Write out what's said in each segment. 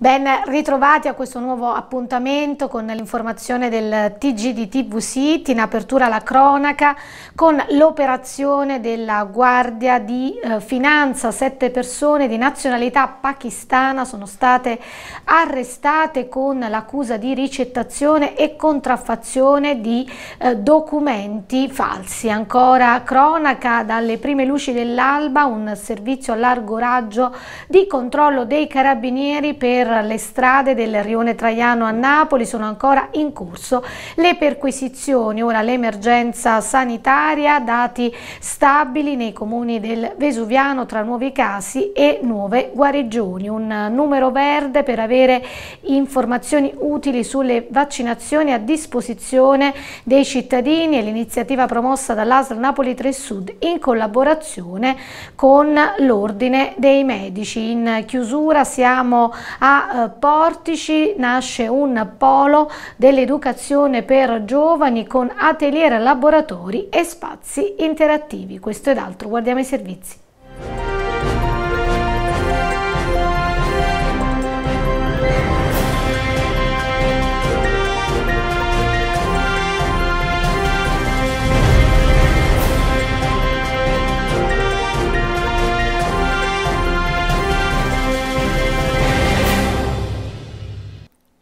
Ben ritrovati a questo nuovo appuntamento con l'informazione del TG di TV City, in apertura alla cronaca con l'operazione della Guardia di eh, Finanza. Sette persone di nazionalità pakistana sono state arrestate con l'accusa di ricettazione e contraffazione di eh, documenti falsi. Ancora cronaca dalle prime luci dell'alba, un servizio a largo raggio di controllo dei carabinieri per per le strade del rione Traiano a Napoli sono ancora in corso le perquisizioni, ora l'emergenza sanitaria, dati stabili nei comuni del Vesuviano tra nuovi casi e nuove guarigioni, un numero verde per avere informazioni utili sulle vaccinazioni a disposizione dei cittadini e l'iniziativa promossa dall'ASL Napoli 3 Sud in collaborazione con l'Ordine dei Medici. In chiusura siamo a eh, portici nasce un polo dell'educazione per giovani con atelier, laboratori e spazi interattivi. Questo ed altro, guardiamo i servizi.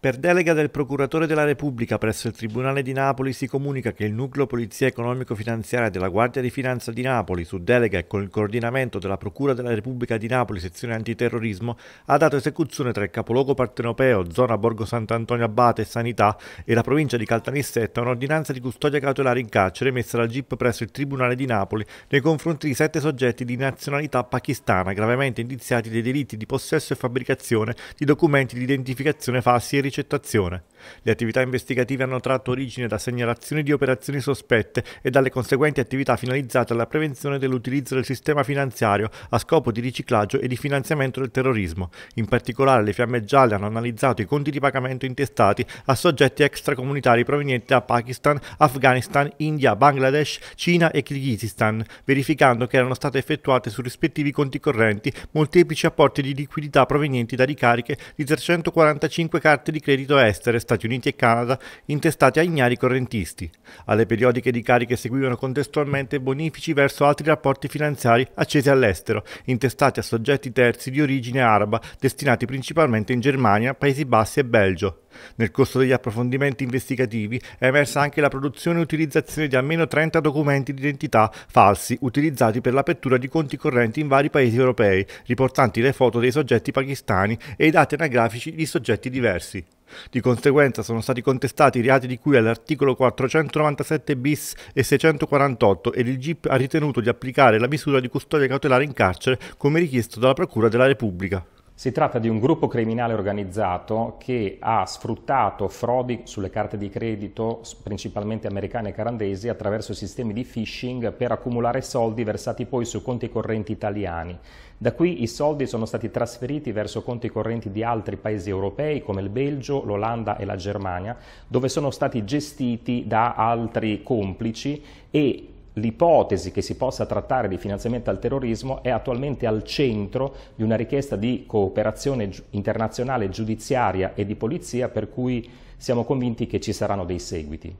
Per delega del Procuratore della Repubblica presso il Tribunale di Napoli si comunica che il nucleo Polizia Economico-Finanziaria della Guardia di Finanza di Napoli, su delega e con il coordinamento della Procura della Repubblica di Napoli sezione antiterrorismo, ha dato esecuzione tra il capoluogo partenopeo, zona Borgo Sant'Antonio Abate e Sanità e la provincia di Caltanissetta un'ordinanza di custodia cautelare in carcere emessa dal GIP presso il Tribunale di Napoli nei confronti di sette soggetti di nazionalità pakistana gravemente indiziati dei delitti di possesso e fabbricazione di documenti di identificazione falsi e ricerca intercettazione. Le attività investigative hanno tratto origine da segnalazioni di operazioni sospette e dalle conseguenti attività finalizzate alla prevenzione dell'utilizzo del sistema finanziario a scopo di riciclaggio e di finanziamento del terrorismo. In particolare le fiamme gialle hanno analizzato i conti di pagamento intestati a soggetti extracomunitari provenienti da Pakistan, Afghanistan, India, Bangladesh, Cina e Kirghizistan, verificando che erano state effettuate su rispettivi conti correnti molteplici apporti di liquidità provenienti da ricariche di 345 carte di credito estere, Stati Uniti e Canada, intestati a ignari correntisti. Alle periodiche di cariche seguivano contestualmente bonifici verso altri rapporti finanziari accesi all'estero, intestati a soggetti terzi di origine araba, destinati principalmente in Germania, Paesi Bassi e Belgio. Nel corso degli approfondimenti investigativi è emersa anche la produzione e utilizzazione di almeno 30 documenti di identità falsi utilizzati per l'apertura di conti correnti in vari paesi europei, riportanti le foto dei soggetti pakistani e i dati anagrafici di soggetti diversi. Di conseguenza sono stati contestati i reati di cui all'articolo 497 bis e 648 ed il GIP ha ritenuto di applicare la misura di custodia cautelare in carcere come richiesto dalla Procura della Repubblica. Si tratta di un gruppo criminale organizzato che ha sfruttato frodi sulle carte di credito, principalmente americane e canadesi, attraverso sistemi di phishing per accumulare soldi versati poi su conti correnti italiani. Da qui i soldi sono stati trasferiti verso conti correnti di altri paesi europei come il Belgio, l'Olanda e la Germania, dove sono stati gestiti da altri complici e l'ipotesi che si possa trattare di finanziamento al terrorismo è attualmente al centro di una richiesta di cooperazione internazionale giudiziaria e di polizia per cui siamo convinti che ci saranno dei seguiti.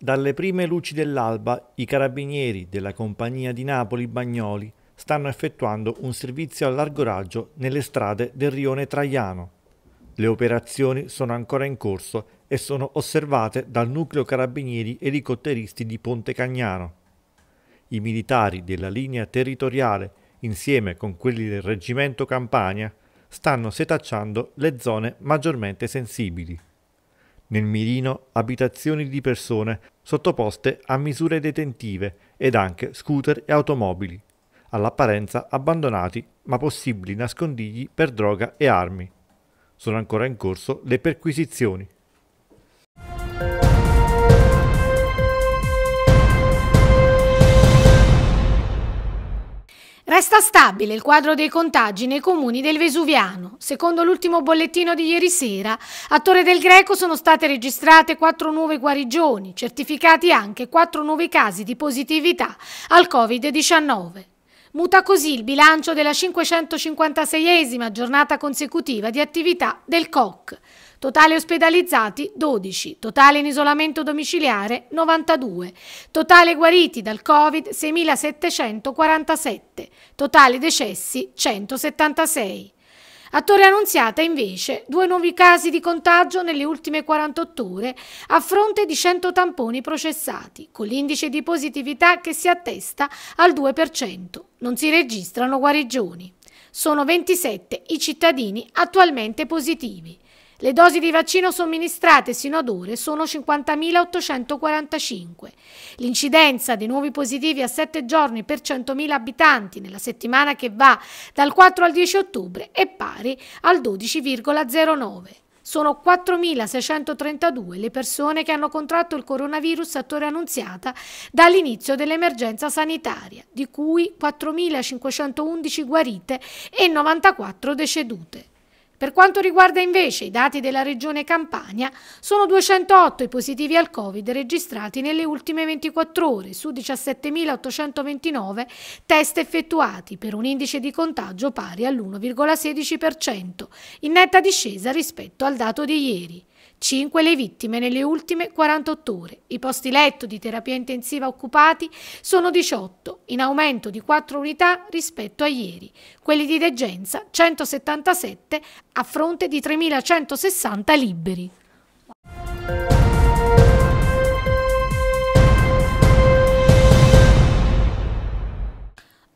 Dalle prime luci dell'alba i carabinieri della compagnia di Napoli Bagnoli stanno effettuando un servizio a largo raggio nelle strade del rione Traiano. Le operazioni sono ancora in corso e sono osservate dal nucleo carabinieri elicotteristi di Ponte Cagnano. I militari della linea territoriale, insieme con quelli del reggimento Campania, stanno setacciando le zone maggiormente sensibili. Nel mirino abitazioni di persone sottoposte a misure detentive ed anche scooter e automobili all'apparenza abbandonati ma possibili nascondigli per droga e armi. Sono ancora in corso le perquisizioni. Resta stabile il quadro dei contagi nei comuni del Vesuviano. Secondo l'ultimo bollettino di ieri sera, a Torre del Greco sono state registrate quattro nuove guarigioni, certificati anche quattro nuovi casi di positività al Covid-19. Muta così il bilancio della 556esima giornata consecutiva di attività del COC. Totale ospedalizzati 12, totale in isolamento domiciliare 92, totale guariti dal Covid 6747, totale decessi 176. A Torre Annunziata invece due nuovi casi di contagio nelle ultime 48 ore a fronte di 100 tamponi processati, con l'indice di positività che si attesta al 2%. Non si registrano guarigioni. Sono 27 i cittadini attualmente positivi. Le dosi di vaccino somministrate sino ad ore sono 50.845. L'incidenza dei nuovi positivi a 7 giorni per 100.000 abitanti nella settimana che va dal 4 al 10 ottobre è pari al 12,09. Sono 4.632 le persone che hanno contratto il coronavirus a Torre Annunziata dall'inizio dell'emergenza sanitaria, di cui 4.511 guarite e 94 decedute. Per quanto riguarda invece i dati della regione Campania, sono 208 i positivi al Covid registrati nelle ultime 24 ore su 17.829 test effettuati per un indice di contagio pari all'1,16%, in netta discesa rispetto al dato di ieri. 5 le vittime nelle ultime 48 ore. I posti letto di terapia intensiva occupati sono 18, in aumento di 4 unità rispetto a ieri. Quelli di degenza 177 a fronte di 3.160 liberi.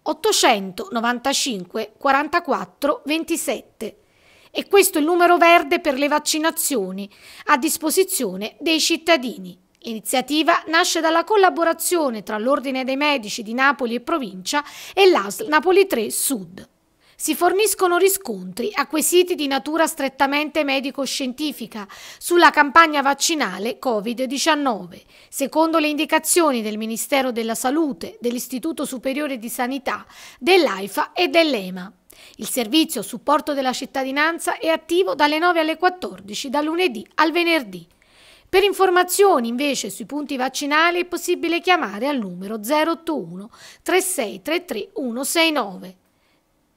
Ottocento 44 27 e questo è il numero verde per le vaccinazioni a disposizione dei cittadini. L'iniziativa nasce dalla collaborazione tra l'Ordine dei Medici di Napoli e Provincia e l'ASL Napoli 3 Sud. Si forniscono riscontri a quesiti di natura strettamente medico-scientifica sulla campagna vaccinale Covid-19, secondo le indicazioni del Ministero della Salute, dell'Istituto Superiore di Sanità, dell'AIFA e dell'EMA. Il servizio supporto della cittadinanza è attivo dalle 9 alle 14, da lunedì al venerdì. Per informazioni invece sui punti vaccinali è possibile chiamare al numero 081 3633 169.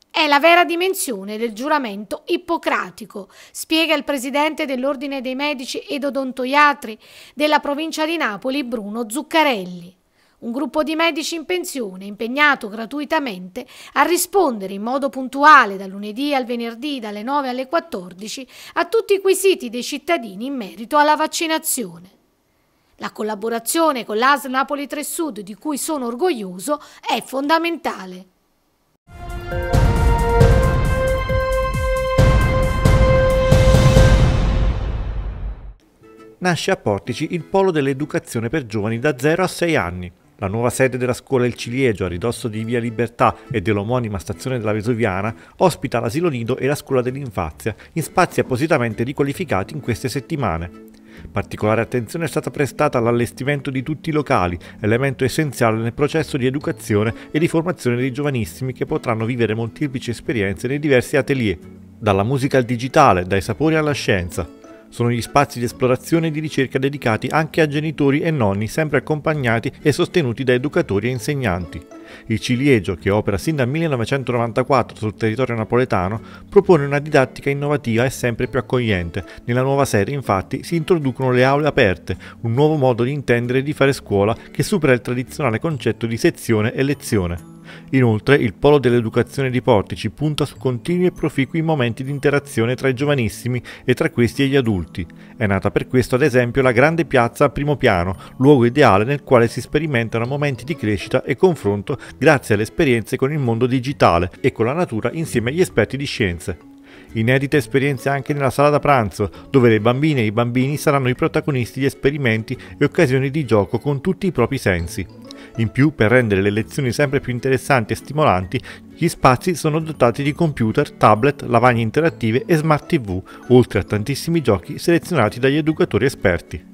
È la vera dimensione del giuramento ippocratico, spiega il presidente dell'Ordine dei Medici ed Odontoiatri della provincia di Napoli Bruno Zuccarelli un gruppo di medici in pensione impegnato gratuitamente a rispondere in modo puntuale dal lunedì al venerdì dalle 9 alle 14 a tutti i quesiti dei cittadini in merito alla vaccinazione. La collaborazione con l'AS Napoli 3 Sud, di cui sono orgoglioso, è fondamentale. Nasce a Portici il polo dell'educazione per giovani da 0 a 6 anni, la nuova sede della scuola Il Ciliegio, a ridosso di Via Libertà e dell'omonima stazione della Vesuviana, ospita l'asilo nido e la scuola dell'infanzia, in spazi appositamente riqualificati in queste settimane. Particolare attenzione è stata prestata all'allestimento di tutti i locali, elemento essenziale nel processo di educazione e di formazione dei giovanissimi che potranno vivere molteplici esperienze nei diversi atelier, dalla musica al digitale, dai sapori alla scienza. Sono gli spazi di esplorazione e di ricerca dedicati anche a genitori e nonni sempre accompagnati e sostenuti da educatori e insegnanti. Il Ciliegio, che opera sin dal 1994 sul territorio napoletano, propone una didattica innovativa e sempre più accogliente. Nella nuova serie, infatti, si introducono le aule aperte, un nuovo modo di intendere e di fare scuola che supera il tradizionale concetto di sezione e lezione. Inoltre, il polo dell'educazione di Portici punta su continui e proficui momenti di interazione tra i giovanissimi e tra questi e gli adulti. È nata per questo, ad esempio, la grande piazza a primo piano, luogo ideale nel quale si sperimentano momenti di crescita e confronto grazie alle esperienze con il mondo digitale e con la natura insieme agli esperti di scienze. Inedite esperienze anche nella sala da pranzo, dove le bambine e i bambini saranno i protagonisti di esperimenti e occasioni di gioco con tutti i propri sensi. In più, per rendere le lezioni sempre più interessanti e stimolanti, gli spazi sono dotati di computer, tablet, lavagne interattive e smart TV, oltre a tantissimi giochi selezionati dagli educatori esperti.